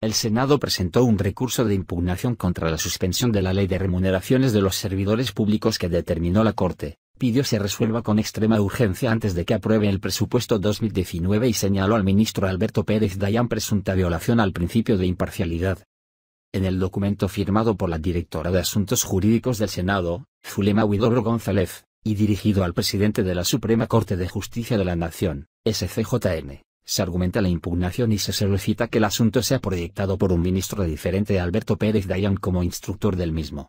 el Senado presentó un recurso de impugnación contra la suspensión de la ley de remuneraciones de los servidores públicos que determinó la Corte, pidió se resuelva con extrema urgencia antes de que apruebe el presupuesto 2019 y señaló al ministro Alberto Pérez Dayan presunta violación al principio de imparcialidad. En el documento firmado por la directora de Asuntos Jurídicos del Senado, Zulema Huidobro González, y dirigido al presidente de la Suprema Corte de Justicia de la Nación, SCJN, se argumenta la impugnación y se solicita que el asunto sea proyectado por un ministro diferente a Alberto Pérez Dayan como instructor del mismo.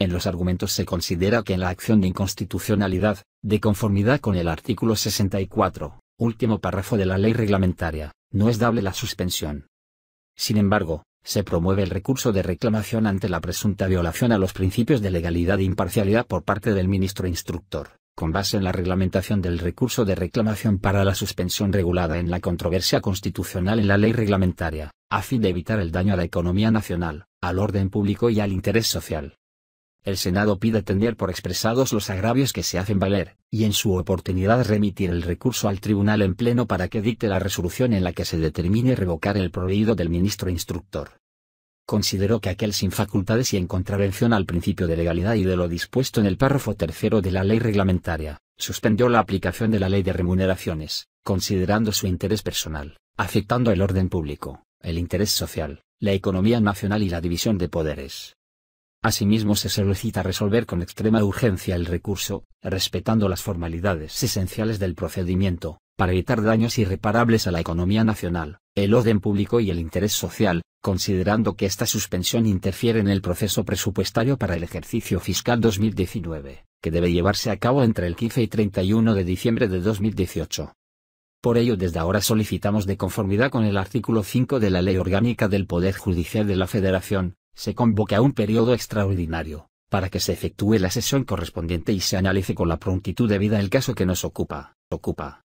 En los argumentos se considera que en la acción de inconstitucionalidad, de conformidad con el artículo 64, último párrafo de la ley reglamentaria, no es dable la suspensión. Sin embargo, se promueve el recurso de reclamación ante la presunta violación a los principios de legalidad e imparcialidad por parte del ministro instructor con base en la reglamentación del recurso de reclamación para la suspensión regulada en la controversia constitucional en la ley reglamentaria, a fin de evitar el daño a la economía nacional, al orden público y al interés social. El Senado pide tener por expresados los agravios que se hacen valer, y en su oportunidad remitir el recurso al tribunal en pleno para que dicte la resolución en la que se determine revocar el prohibido del ministro instructor consideró que aquel sin facultades y en contravención al principio de legalidad y de lo dispuesto en el párrafo tercero de la ley reglamentaria, suspendió la aplicación de la ley de remuneraciones, considerando su interés personal, afectando el orden público, el interés social, la economía nacional y la división de poderes. Asimismo se solicita resolver con extrema urgencia el recurso, respetando las formalidades esenciales del procedimiento, para evitar daños irreparables a la economía nacional, el orden público y el interés social, considerando que esta suspensión interfiere en el proceso presupuestario para el ejercicio fiscal 2019, que debe llevarse a cabo entre el 15 y 31 de diciembre de 2018. Por ello desde ahora solicitamos de conformidad con el artículo 5 de la Ley Orgánica del Poder Judicial de la Federación, se convoque a un periodo extraordinario, para que se efectúe la sesión correspondiente y se analice con la prontitud debida el caso que nos ocupa, ocupa.